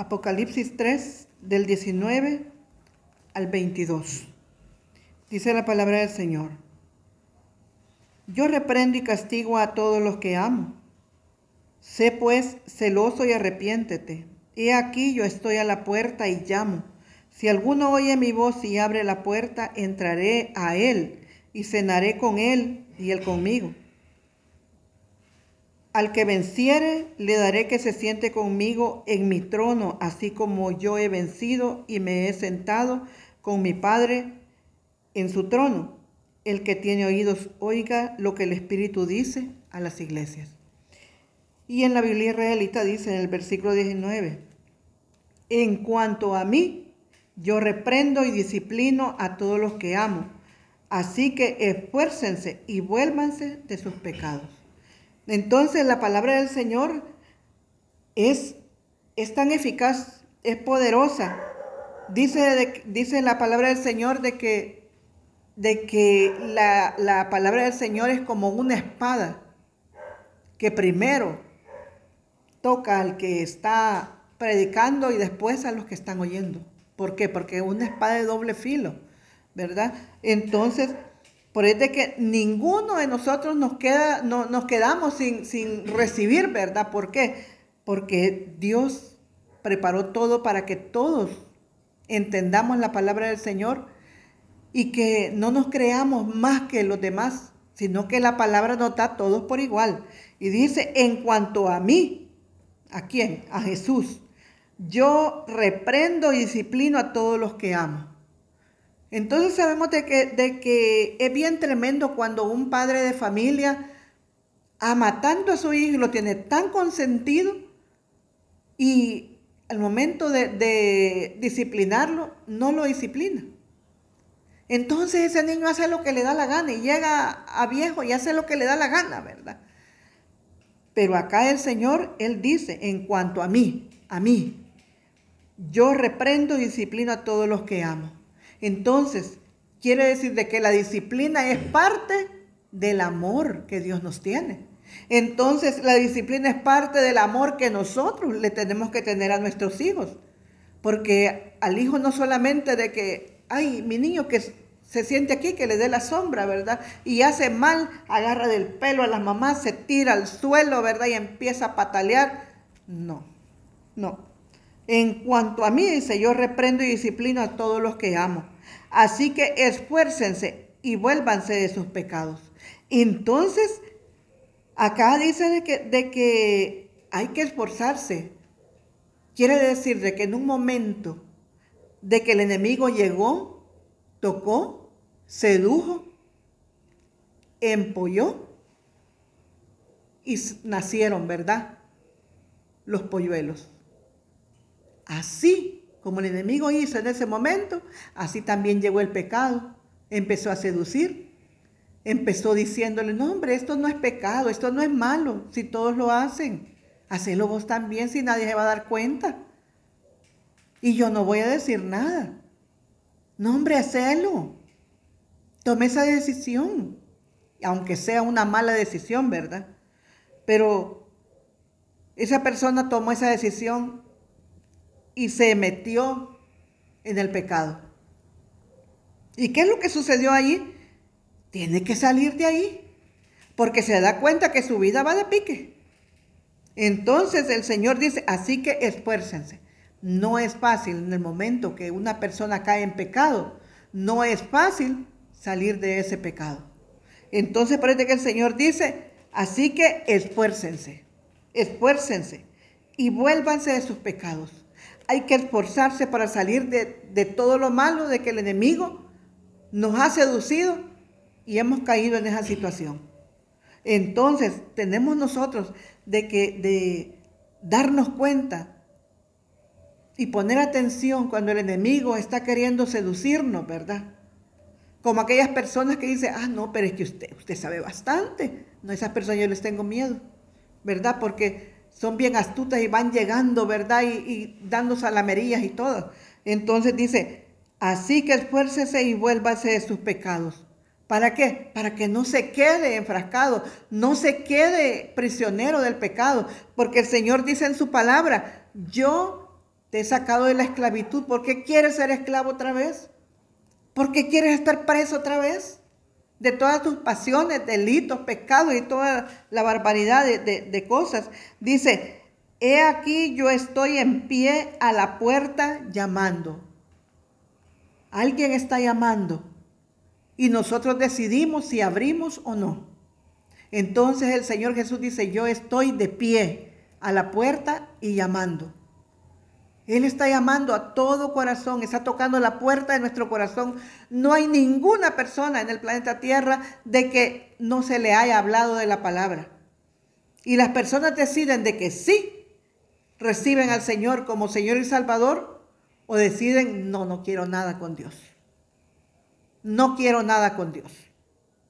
Apocalipsis 3 del 19 al 22. Dice la palabra del Señor. Yo reprendo y castigo a todos los que amo. Sé pues celoso y arrepiéntete. He aquí yo estoy a la puerta y llamo. Si alguno oye mi voz y abre la puerta, entraré a él y cenaré con él y él conmigo. Al que venciere, le daré que se siente conmigo en mi trono, así como yo he vencido y me he sentado con mi Padre en su trono. El que tiene oídos, oiga lo que el Espíritu dice a las iglesias. Y en la Biblia israelita dice en el versículo 19, en cuanto a mí, yo reprendo y disciplino a todos los que amo. Así que esfuércense y vuélvanse de sus pecados. Entonces la palabra del Señor es, es tan eficaz, es poderosa. Dice, dice la palabra del Señor de que, de que la, palabra del Señor es como una espada que primero toca al que está predicando y después a los que están oyendo. ¿Por qué? Porque una espada de doble filo, ¿verdad? Entonces, por eso es que ninguno de nosotros nos, queda, no, nos quedamos sin, sin recibir, ¿verdad? ¿Por qué? Porque Dios preparó todo para que todos entendamos la palabra del Señor y que no nos creamos más que los demás, sino que la palabra nos da a todos por igual. Y dice, en cuanto a mí, ¿a quién? A Jesús. Yo reprendo y disciplino a todos los que amo. Entonces sabemos de que, es bien tremendo cuando un padre de familia ama tanto a su hijo y lo tiene tan consentido y al momento de, de, disciplinarlo no lo disciplina. Entonces ese niño hace lo que le da la gana y llega a viejo y hace lo que le da la gana, ¿verdad? Pero acá el Señor, Él dice, en cuanto a mí, a mí, yo reprendo y disciplino a todos los que amo. Entonces, quiere decir de que la disciplina es parte del amor que Dios nos tiene. Entonces, la disciplina es parte del amor que nosotros le tenemos que tener a nuestros hijos. Porque al hijo no solamente de que, ay, mi niño que se siente aquí, que le dé la sombra, ¿verdad? Y hace mal, agarra del pelo a las mamás, se tira al suelo, ¿verdad? Y empieza a patalear. No, no. En cuanto a mí, dice, yo reprendo y disciplino a todos los que amo. Así que esfuércense y vuélvanse de sus pecados. Entonces, acá dice de que, hay que esforzarse. Quiere decir de que en un momento de que el enemigo llegó, tocó, sedujo, empolló y nacieron, ¿verdad? Los polluelos. Así como el enemigo hizo en ese momento, así también llegó el pecado. Empezó a seducir. Empezó diciéndole, no hombre, esto no es pecado, esto no es malo, si todos lo hacen. Hacelo vos también si nadie se va a dar cuenta. Y yo no voy a decir nada. No hombre, hacelo. Tome esa decisión, aunque sea una mala decisión, ¿verdad? Pero esa persona tomó esa decisión y se metió en el pecado. ¿Y qué es lo que sucedió allí? Tiene que salir de ahí, porque se da cuenta que su vida va de pique. Entonces el Señor dice, así que esfuércense. No es fácil en el momento que una persona cae en pecado, no es fácil salir de ese pecado. Entonces parece que el Señor dice, así que esfuércense, esfuércense y vuélvanse de sus pecados hay que esforzarse para salir de, todo lo malo, de que el enemigo nos ha seducido y hemos caído en esa situación. Entonces, tenemos nosotros de que de darnos cuenta y poner atención cuando el enemigo está queriendo seducirnos, ¿verdad? Como aquellas personas que dicen, ah, no, pero es que usted, usted sabe bastante. No, esas personas yo les tengo miedo, ¿verdad? Porque son bien astutas y van llegando, ¿verdad? Y, dando salamerías y todo. Entonces dice, así que esfuércese y vuélvase de sus pecados. ¿Para qué? Para que no se quede enfrascado, no se quede prisionero del pecado, porque el Señor dice en su palabra, yo te he sacado de la esclavitud, ¿por qué quieres ser esclavo otra vez? ¿Por qué quieres estar preso otra vez? de todas tus pasiones, delitos, pecados y toda la barbaridad de, de cosas. Dice, he aquí yo estoy en pie a la puerta llamando. Alguien está llamando y nosotros decidimos si abrimos o no. Entonces el Señor Jesús dice, yo estoy de pie a la puerta y llamando. Él está llamando a todo corazón, está tocando la puerta de nuestro corazón. No hay ninguna persona en el planeta Tierra de que no se le haya hablado de la palabra. Y las personas deciden de que sí reciben al Señor como Señor y Salvador o deciden, no, no quiero nada con Dios. No quiero nada con Dios.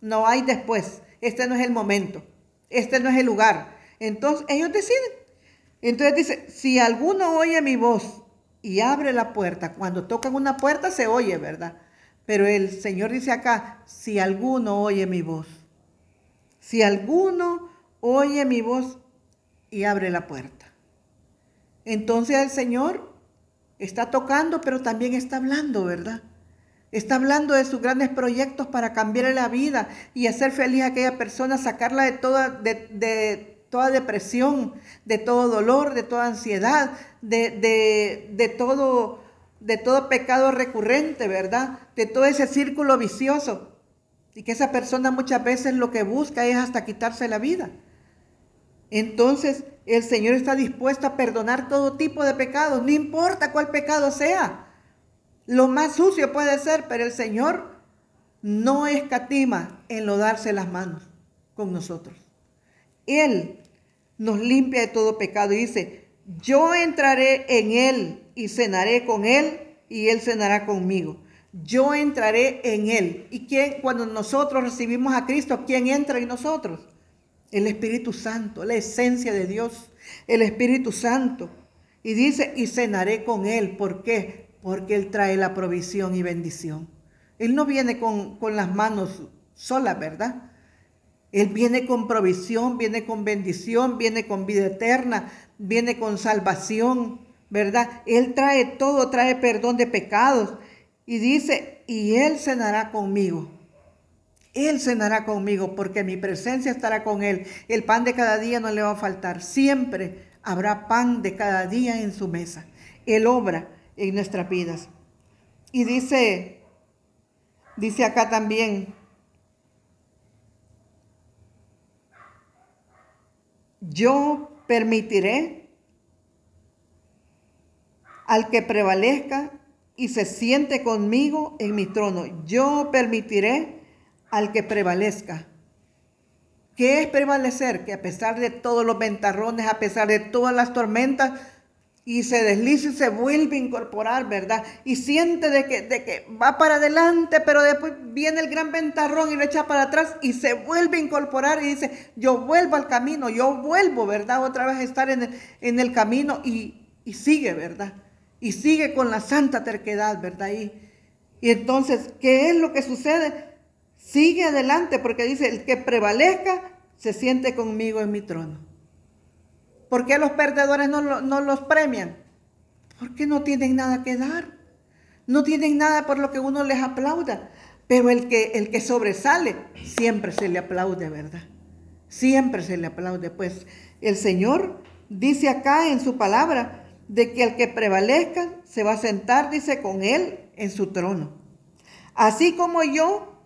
No hay después. Este no es el momento. Este no es el lugar. Entonces ellos deciden. Entonces dice, si alguno oye mi voz y abre la puerta, cuando tocan una puerta se oye, ¿verdad? Pero el Señor dice acá, si alguno oye mi voz, si alguno oye mi voz y abre la puerta. Entonces el Señor está tocando, pero también está hablando, ¿verdad? Está hablando de sus grandes proyectos para cambiar la vida y hacer feliz a aquella persona, sacarla de toda, de toda depresión, de todo dolor, de toda ansiedad, de, de, todo, de todo pecado recurrente, ¿verdad? De todo ese círculo vicioso. Y que esa persona muchas veces lo que busca es hasta quitarse la vida. Entonces el Señor está dispuesto a perdonar todo tipo de pecados, no importa cuál pecado sea. Lo más sucio puede ser, pero el Señor no escatima en lo darse las manos con nosotros. Él nos limpia de todo pecado y dice, yo entraré en Él y cenaré con Él y Él cenará conmigo. Yo entraré en Él. ¿Y quién, cuando nosotros recibimos a Cristo, quién entra en nosotros? El Espíritu Santo, la esencia de Dios, el Espíritu Santo. Y dice, y cenaré con Él. ¿Por qué? Porque Él trae la provisión y bendición. Él no viene con, con las manos solas, ¿verdad? Él viene con provisión, viene con bendición, viene con vida eterna, viene con salvación, ¿verdad? Él trae todo, trae perdón de pecados. Y dice, y Él cenará conmigo. Él cenará conmigo porque mi presencia estará con Él. El pan de cada día no le va a faltar. Siempre habrá pan de cada día en su mesa. Él obra en nuestras vidas. Y dice, dice acá también, Yo permitiré al que prevalezca y se siente conmigo en mi trono. Yo permitiré al que prevalezca. ¿Qué es prevalecer? Que a pesar de todos los ventarrones, a pesar de todas las tormentas, y se desliza y se vuelve a incorporar, ¿verdad? Y siente de que, de que va para adelante, pero después viene el gran ventarrón y lo echa para atrás y se vuelve a incorporar y dice, yo vuelvo al camino, yo vuelvo, ¿verdad? Otra vez a estar en el, camino y, sigue, ¿verdad? Y sigue con la santa terquedad, ¿verdad? Y, y entonces, ¿qué es lo que sucede? Sigue adelante porque dice, el que prevalezca se siente conmigo en mi trono. ¿Por qué los perdedores no, los premian? Porque no tienen nada que dar. No tienen nada por lo que uno les aplauda. Pero el que, el que sobresale, siempre se le aplaude, ¿verdad? Siempre se le aplaude. Pues el Señor dice acá en su palabra de que el que prevalezca se va a sentar, dice, con él en su trono. Así como yo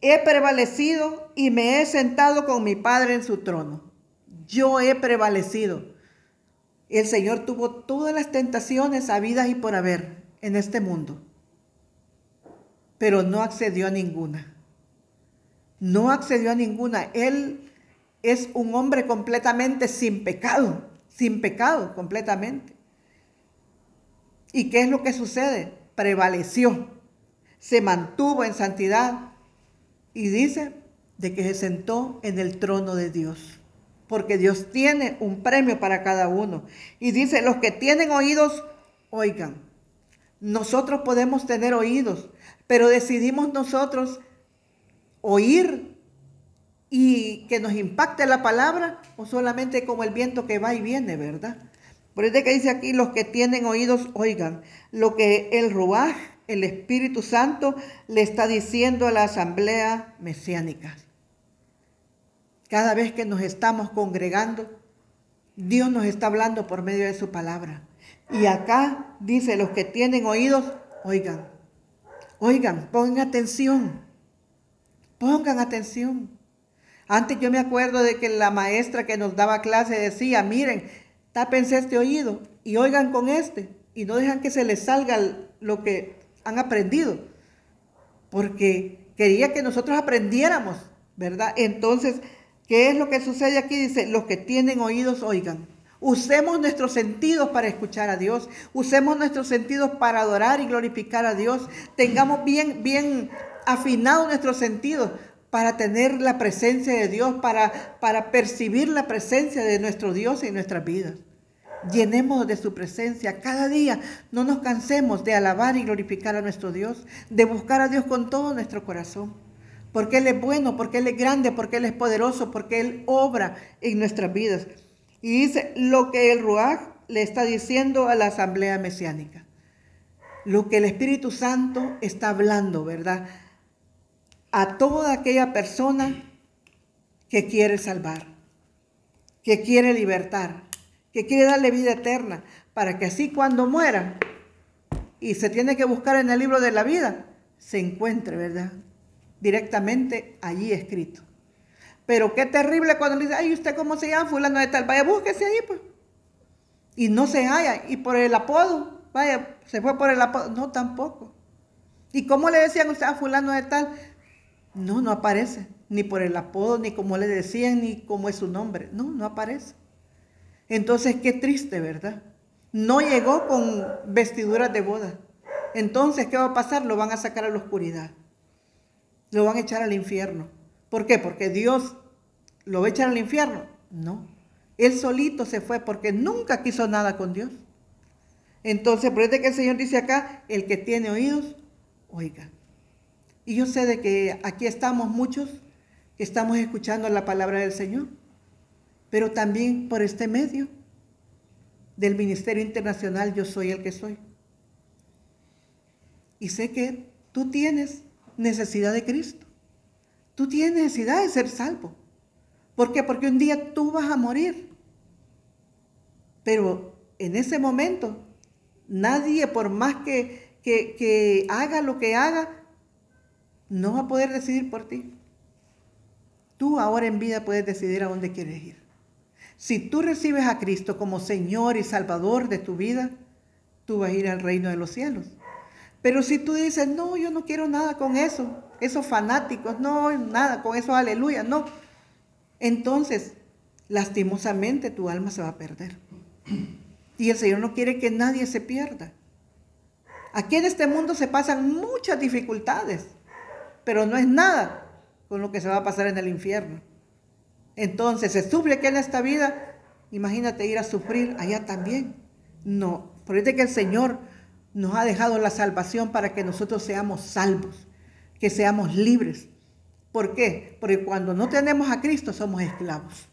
he prevalecido y me he sentado con mi Padre en su trono yo he prevalecido. El Señor tuvo todas las tentaciones habidas y por haber en este mundo, pero no accedió a ninguna. No accedió a ninguna. Él es un hombre completamente sin pecado, sin pecado completamente. ¿Y qué es lo que sucede? Prevaleció, se mantuvo en santidad y dice de que se sentó en el trono de Dios porque Dios tiene un premio para cada uno. Y dice, los que tienen oídos, oigan. Nosotros podemos tener oídos, pero decidimos nosotros oír y que nos impacte la palabra o solamente como el viento que va y viene, ¿verdad? Por eso que dice aquí, los que tienen oídos, oigan lo que el Ruaj, el Espíritu Santo, le está diciendo a la asamblea mesiánica. Cada vez que nos estamos congregando, Dios nos está hablando por medio de su palabra. Y acá dice, los que tienen oídos, oigan, oigan, pongan atención, pongan atención. Antes yo me acuerdo de que la maestra que nos daba clase decía, miren, tápense este oído y oigan con este y no dejan que se les salga lo que han aprendido, porque quería que nosotros aprendiéramos, ¿verdad? Entonces, ¿Qué es lo que sucede aquí? Dice, los que tienen oídos oigan. Usemos nuestros sentidos para escuchar a Dios. Usemos nuestros sentidos para adorar y glorificar a Dios. Tengamos bien, bien afinados nuestros sentidos para tener la presencia de Dios, para, para percibir la presencia de nuestro Dios en nuestras vidas. Llenemos de su presencia cada día. No nos cansemos de alabar y glorificar a nuestro Dios, de buscar a Dios con todo nuestro corazón porque Él es bueno, porque Él es grande, porque Él es poderoso, porque Él obra en nuestras vidas. Y dice lo que el Ruach le está diciendo a la asamblea mesiánica, lo que el Espíritu Santo está hablando, ¿verdad? A toda aquella persona que quiere salvar, que quiere libertar, que quiere darle vida eterna, para que así cuando muera y se tiene que buscar en el libro de la vida, se encuentre, ¿verdad? directamente allí escrito. Pero qué terrible cuando le dice, ay, ¿usted cómo se llama? Fulano de tal. Vaya, búsquese ahí, pues. Y no se halla. Y por el apodo, vaya, se fue por el apodo. No, tampoco. ¿Y cómo le decían usted a fulano de tal? No, no aparece. Ni por el apodo, ni como le decían, ni cómo es su nombre. No, no aparece. Entonces, qué triste, ¿verdad? No llegó con vestiduras de boda. Entonces, ¿qué va a pasar? Lo van a sacar a la oscuridad lo van a echar al infierno. ¿Por qué? Porque Dios lo va a echar al infierno. No, él solito se fue porque nunca quiso nada con Dios. Entonces, por eso que el Señor dice acá, el que tiene oídos, oiga. Y yo sé de que aquí estamos muchos que estamos escuchando la palabra del Señor, pero también por este medio del Ministerio Internacional Yo Soy el que soy. Y sé que tú tienes necesidad de Cristo. Tú tienes necesidad de ser salvo. ¿Por qué? Porque un día tú vas a morir. Pero en ese momento, nadie, por más que, que, haga lo que haga, no va a poder decidir por ti. Tú ahora en vida puedes decidir a dónde quieres ir. Si tú recibes a Cristo como Señor y Salvador de tu vida, tú vas a ir al reino de los cielos. Pero si tú dices, no, yo no quiero nada con eso, esos fanáticos, no, nada con eso, aleluya, no. Entonces, lastimosamente tu alma se va a perder. Y el Señor no quiere que nadie se pierda. Aquí en este mundo se pasan muchas dificultades, pero no es nada con lo que se va a pasar en el infierno. Entonces, se sufre aquí en esta vida, imagínate ir a sufrir allá también. No, por es que el Señor nos ha dejado la salvación para que nosotros seamos salvos, que seamos libres. ¿Por qué? Porque cuando no tenemos a Cristo somos esclavos.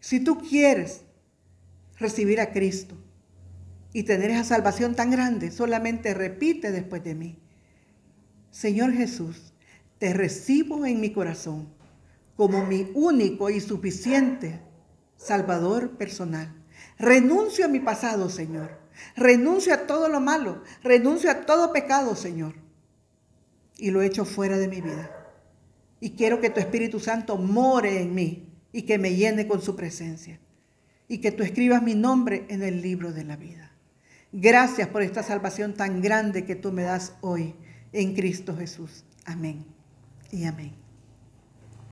Si tú quieres recibir a Cristo y tener esa salvación tan grande, solamente repite después de mí, Señor Jesús, te recibo en mi corazón como mi único y suficiente Salvador personal. Renuncio a mi pasado, Señor Renuncio a todo lo malo. Renuncio a todo pecado, Señor. Y lo echo fuera de mi vida. Y quiero que tu Espíritu Santo more en mí y que me llene con su presencia. Y que tú escribas mi nombre en el libro de la vida. Gracias por esta salvación tan grande que tú me das hoy en Cristo Jesús. Amén y amén.